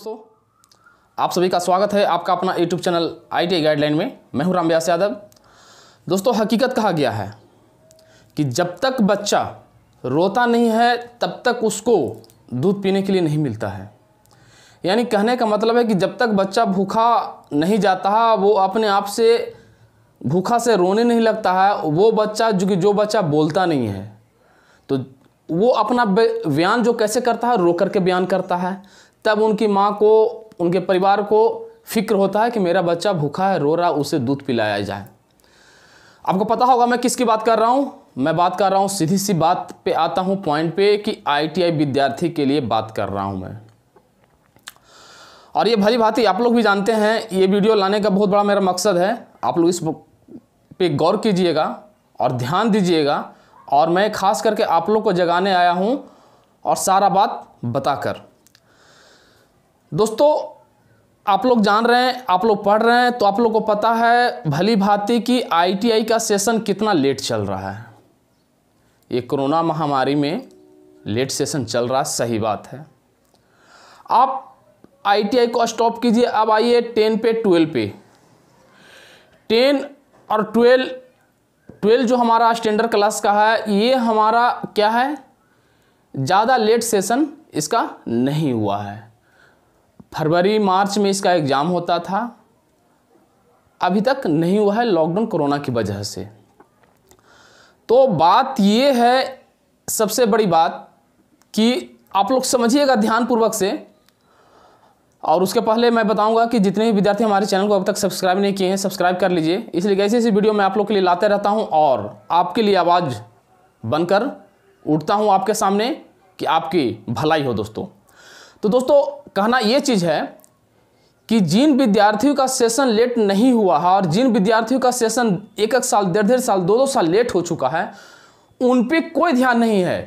दोस्तों आप सभी का स्वागत है आपका अपना यूट्यूब चैनल आई गाइडलाइन में मैं हूँ रामव्यास यादव दोस्तों हकीकत कहा गया है कि जब तक बच्चा रोता नहीं है तब तक उसको दूध पीने के लिए नहीं मिलता है यानी कहने का मतलब है कि जब तक बच्चा भूखा नहीं जाता है वो अपने आप से भूखा से रोने नहीं लगता है वो बच्चा जो कि जो बच्चा बोलता नहीं है तो वो अपना बयान जो कैसे करता है रो करके बयान करता है तब उनकी माँ को उनके परिवार को फिक्र होता है कि मेरा बच्चा भूखा है रो रहा उसे दूध पिलाया जाए आपको पता होगा मैं किसकी बात कर रहा हूँ मैं बात कर रहा हूँ सीधी सी बात पे आता हूँ पॉइंट पे कि आईटीआई विद्यार्थी के लिए बात कर रहा हूँ मैं और ये भली भांति आप लोग भी जानते हैं ये वीडियो लाने का बहुत बड़ा मेरा मकसद है आप लोग इस पे गौर कीजिएगा और ध्यान दीजिएगा और मैं खास करके आप लोग को जगाने आया हूँ और सारा बात बताकर दोस्तों आप लोग जान रहे हैं आप लोग पढ़ रहे हैं तो आप लोग को पता है भली भांति कि आईटीआई का सेशन कितना लेट चल रहा है ये कोरोना महामारी में लेट सेशन चल रहा सही बात है आप आईटीआई को स्टॉप कीजिए अब आइए टेन पे ट्वेल्व पे टेन और ट्वेल्व ट्वेल्व जो हमारा स्टैंडर्ड क्लास का है ये हमारा क्या है ज़्यादा लेट सेशन इसका नहीं हुआ है फरवरी मार्च में इसका एग्ज़ाम होता था अभी तक नहीं हुआ है लॉकडाउन कोरोना की वजह से तो बात ये है सबसे बड़ी बात कि आप लोग समझिएगा ध्यानपूर्वक से और उसके पहले मैं बताऊंगा कि जितने भी विद्यार्थी हमारे चैनल को अब तक सब्सक्राइब नहीं किए हैं सब्सक्राइब कर लीजिए इसलिए ऐसी ऐसी वीडियो मैं आप लोग के लिए लाते रहता हूं और आपके लिए आवाज़ बनकर उठता हूं आपके सामने कि आपकी भलाई हो दोस्तों तो दोस्तों कहना ये चीज़ है कि जिन विद्यार्थियों का सेशन लेट नहीं हुआ है और जिन विद्यार्थियों का सेशन एक एक साल डेढ़ डेढ़ साल दो दो साल लेट हो चुका है उन पर कोई ध्यान नहीं है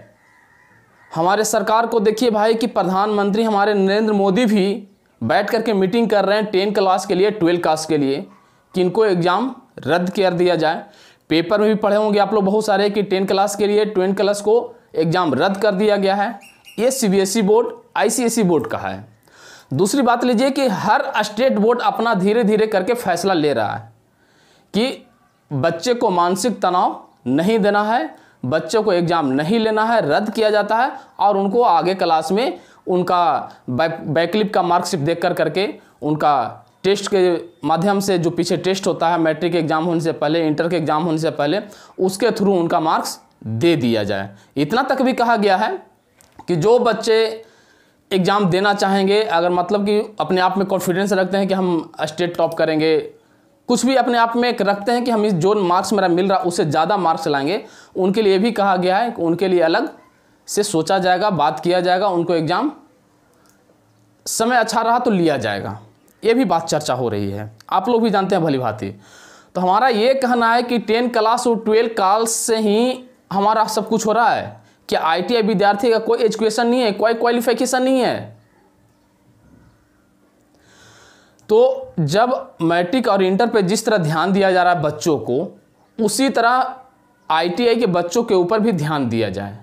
हमारे सरकार को देखिए भाई कि प्रधानमंत्री हमारे नरेंद्र मोदी भी बैठ करके मीटिंग कर रहे हैं टेन क्लास के लिए ट्वेल्व क्लास के लिए कि इनको एग्ज़ाम रद्द कर दिया जाए पेपर में भी पढ़े होंगे आप लोग बहुत सारे कि टेन क्लास के लिए ट्वेल्थ क्लास को एग्ज़ाम रद्द कर दिया गया है ये C e board I e board का है दूसरी बात लीजिए कि हर स्टेट बोर्ड अपना धीरे धीरे करके फैसला ले रहा है कि बच्चे को मानसिक तनाव नहीं देना है बच्चों को एग्ज़ाम नहीं लेना है रद्द किया जाता है और उनको आगे क्लास में उनका बैकलिप का मार्कशीट देख कर करके उनका टेस्ट के माध्यम से जो पीछे टेस्ट होता है मैट्रिक एग्ज़ाम होने से पहले इंटर के एग्ज़ाम होने से पहले उसके थ्रू उनका मार्क्स दे दिया जाए इतना तक भी कहा गया है कि जो बच्चे एग्ज़ाम देना चाहेंगे अगर मतलब कि अपने आप में कॉन्फिडेंस रखते हैं कि हम स्टेट टॉप करेंगे कुछ भी अपने आप में एक रखते हैं कि हम इस जो मार्क्स मेरा मिल रहा उससे ज़्यादा मार्क्स लाएंगे उनके लिए भी कहा गया है कि उनके लिए अलग से सोचा जाएगा बात किया जाएगा उनको एग्ज़ाम समय अच्छा रहा तो लिया जाएगा ये भी बात चर्चा हो रही है आप लोग भी जानते हैं भली भांति तो हमारा ये कहना है कि टेन क्लास और ट्वेल्व क्लास से ही हमारा सब कुछ हो रहा है क्या आईटीआई विद्यार्थी का कोई एजुकेशन नहीं है कोई क्वालिफिकेशन नहीं है तो जब मैट्रिक और इंटर पे जिस तरह ध्यान दिया जा रहा है बच्चों को उसी तरह आईटीआई के बच्चों के ऊपर भी ध्यान दिया जाए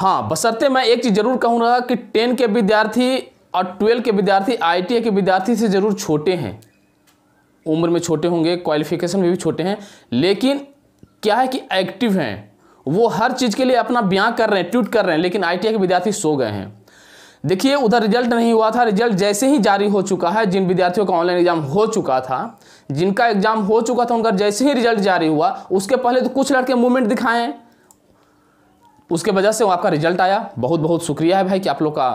हाँ बसरते मैं एक चीज़ ज़रूर कहूंगा कि टेन के विद्यार्थी और ट्वेल्व के विद्यार्थी आई के विद्यार्थी से ज़रूर छोटे हैं उम्र में छोटे होंगे क्वालिफिकेशन में भी छोटे हैं लेकिन क्या है कि एक्टिव हैं वो हर चीज़ के लिए अपना ब्याह कर रहे हैं ट्वीट कर रहे हैं लेकिन आई के विद्यार्थी सो गए हैं देखिए उधर रिजल्ट नहीं हुआ था रिजल्ट जैसे ही जारी हो चुका है जिन विद्यार्थियों का ऑनलाइन एग्जाम हो चुका था जिनका एग्जाम हो चुका था उनका जैसे ही रिजल्ट जारी हुआ उसके पहले तो कुछ लड़के मूवमेंट दिखाएं उसके वजह से आपका रिजल्ट आया बहुत बहुत शुक्रिया है भाई कि आप लोग का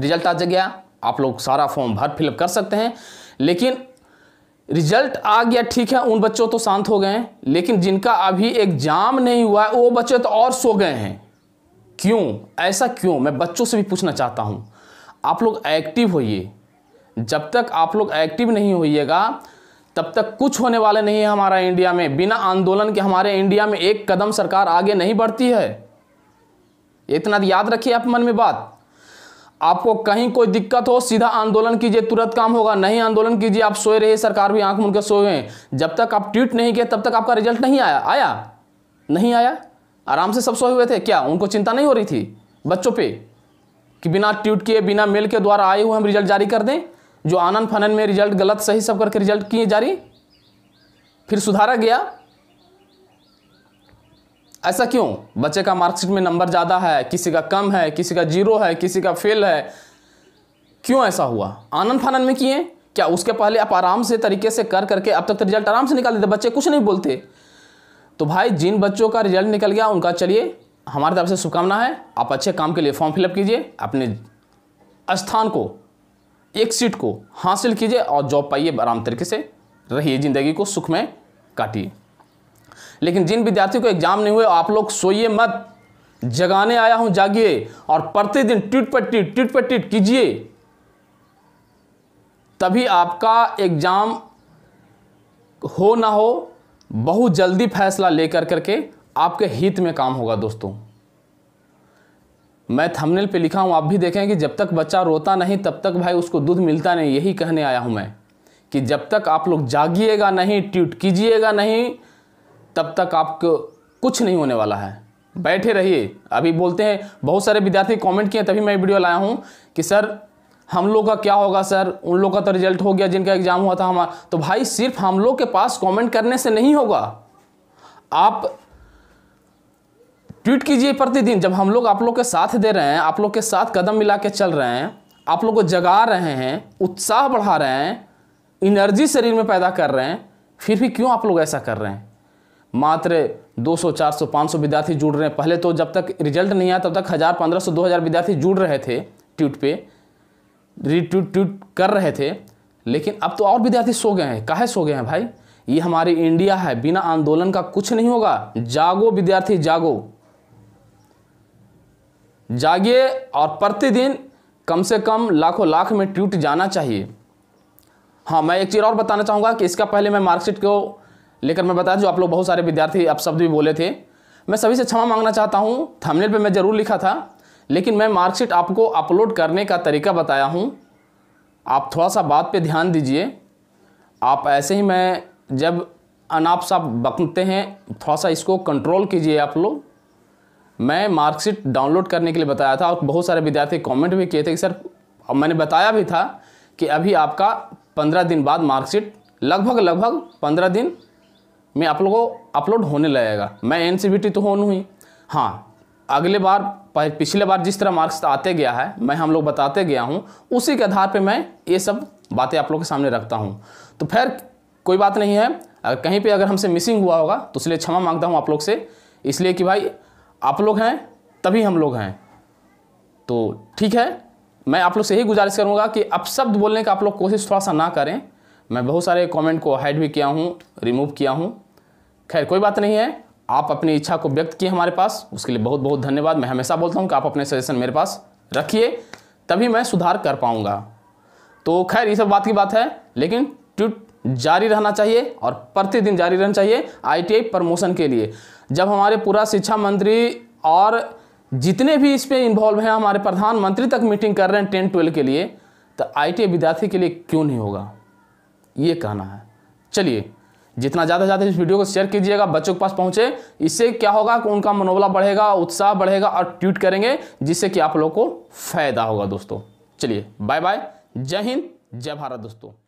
रिजल्ट आ गया आप लोग सारा फॉर्म भर फिलअप कर सकते हैं लेकिन रिजल्ट आ गया ठीक है उन बच्चों तो शांत हो गए हैं लेकिन जिनका अभी एग्जाम नहीं हुआ है वो बच्चे तो और सो गए हैं क्यों ऐसा क्यों मैं बच्चों से भी पूछना चाहता हूँ आप लोग एक्टिव होइए जब तक आप लोग एक्टिव नहीं होइएगा तब तक कुछ होने वाले नहीं है हमारा इंडिया में बिना आंदोलन के हमारे इंडिया में एक कदम सरकार आगे नहीं बढ़ती है इतना याद रखिए आप मन में बात आपको कहीं कोई दिक्कत हो सीधा आंदोलन कीजिए तुरंत काम होगा नहीं आंदोलन कीजिए आप सोए रहे सरकार भी आंख मूंद के सोए हैं जब तक आप ट्वीट नहीं किए तब तक आपका रिजल्ट नहीं आया आया नहीं आया आराम से सब सोए हुए थे क्या उनको चिंता नहीं हो रही थी बच्चों पे कि बिना ट्वीट किए बिना मेल के द्वारा आए हुए हम रिजल्ट जारी कर दें जो आनंद फनन में रिजल्ट गलत सही सब करके रिजल्ट किए जारी फिर सुधारा गया ऐसा क्यों बच्चे का मार्कशीट में नंबर ज़्यादा है किसी का कम है किसी का जीरो है किसी का फेल है क्यों ऐसा हुआ आनंद फानंद में किए क्या उसके पहले आप आराम से तरीके से कर करके अब तक तो रिजल्ट आराम से निकाल देते बच्चे कुछ नहीं बोलते तो भाई जिन बच्चों का रिजल्ट निकल गया उनका चलिए हमारे तरफ से शुभकामना है आप अच्छे काम के लिए फॉर्म फिलअप कीजिए अपने स्थान को एक सीट को हासिल कीजिए और जॉब पाइए आराम तरीके से रहिए ज़िंदगी को सुख में काटिए लेकिन जिन विद्यार्थियों को एग्जाम नहीं हुए आप लोग सोइए मत जगाने आया हूं जागिए और प्रतिदिन ट्यूट पर ट्यूट ट्वीट पर ट्वीट कीजिए तभी आपका एग्जाम हो ना हो बहुत जल्दी फैसला लेकर करके आपके हित में काम होगा दोस्तों मैं थंबनेल पे लिखा हूं आप भी देखें कि जब तक बच्चा रोता नहीं तब तक भाई उसको दूध मिलता नहीं यही कहने आया हूं मैं कि जब तक आप लोग जागिएगा नहीं ट्यूट कीजिएगा नहीं तब तक आपको कुछ नहीं होने वाला है बैठे रहिए अभी बोलते हैं बहुत सारे विद्यार्थी कमेंट किए तभी मैं वीडियो लाया हूँ कि सर हम लोग का क्या होगा सर उन लोग का तो रिजल्ट हो गया जिनका एग्ज़ाम हुआ था हमारा तो भाई सिर्फ हम लोग के पास कमेंट करने से नहीं होगा आप ट्वीट कीजिए प्रतिदिन जब हम लोग आप लोग के साथ दे रहे हैं आप लोग के साथ कदम मिला के चल रहे हैं आप लोग को जगा रहे हैं उत्साह बढ़ा रहे हैं इनर्जी शरीर में पैदा कर रहे हैं फिर भी क्यों आप लोग ऐसा कर रहे हैं मात्र 200, 400, 500 विद्यार्थी जुड़ रहे हैं पहले तो जब तक रिजल्ट नहीं आया तब तक हज़ार पंद्रह सौ दो हज़ार विद्यार्थी जुड़ रहे थे ट्यूट पे रीट्वीट ट्वीट कर रहे थे लेकिन अब तो और विद्यार्थी सो गए हैं काहे सो गए हैं भाई ये हमारी इंडिया है बिना आंदोलन का कुछ नहीं होगा जागो विद्यार्थी जागो जागे और प्रतिदिन कम से कम लाखों लाख में ट्वीट जाना चाहिए हाँ मैं एक चीज़ और बताना चाहूँगा कि इसका पहले मैं मार्कशीट को लेकिन मैं बताया जो आप लोग बहुत सारे विद्यार्थी आप शब्द भी बोले थे मैं सभी से क्षमा मांगना चाहता हूँ थमने पर मैं ज़रूर लिखा था लेकिन मैं मार्कशीट आपको अपलोड करने का तरीका बताया हूँ आप थोड़ा सा बात पर ध्यान दीजिए आप ऐसे ही मैं जब अनाप साफ बकते हैं थोड़ा सा इसको कंट्रोल कीजिए आप लोग मैं मार्कशीट डाउनलोड करने के लिए बताया था और बहुत सारे विद्यार्थी कमेंट भी किए थे कि सर और मैंने बताया भी था कि अभी आपका पंद्रह दिन बाद मार्कशीट लगभग लगभग पंद्रह दिन मैं आप लोगों को अपलोड होने लगेगा मैं एन तो होन ही हाँ अगले बार पिछले बार जिस तरह मार्क्स आते गया है मैं हम लोग बताते गया हूँ उसी के आधार पर मैं ये सब बातें आप लोग के सामने रखता हूँ तो फिर कोई बात नहीं है अगर कहीं पे अगर हमसे मिसिंग हुआ होगा तो इसलिए क्षमा मांगता हूँ आप लोग से इसलिए कि भाई आप लोग हैं तभी हम लोग हैं तो ठीक है मैं आप लोग से यही गुजारिश करूँगा कि शब्द बोलने का आप लोग कोशिश थोड़ा सा ना करें मैं बहुत सारे कमेंट को हाइड भी किया हूँ रिमूव किया हूँ खैर कोई बात नहीं है आप अपनी इच्छा को व्यक्त किए हमारे पास उसके लिए बहुत बहुत धन्यवाद मैं हमेशा बोलता हूँ कि आप अपने सजेशन मेरे पास रखिए तभी मैं सुधार कर पाऊँगा तो खैर ये सब बात की बात है लेकिन ट्यूट जारी रहना चाहिए और प्रतिदिन जारी रहना चाहिए आईटीआई प्रमोशन के लिए जब हमारे पूरा शिक्षा मंत्री और जितने भी इस पर इन्वॉल्व हैं हमारे प्रधानमंत्री तक मीटिंग कर रहे हैं टेन ट्वेल्व के लिए तो आई विद्यार्थी के लिए क्यों नहीं होगा ये कहना है चलिए जितना ज़्यादा ज़्यादा इस वीडियो को शेयर कीजिएगा बच्चों के पास पहुँचे इससे क्या होगा कि उनका मनोबला बढ़ेगा उत्साह बढ़ेगा और ट्वीट करेंगे जिससे कि आप लोग को फायदा होगा दोस्तों चलिए बाय बाय जय हिंद जय भारत दोस्तों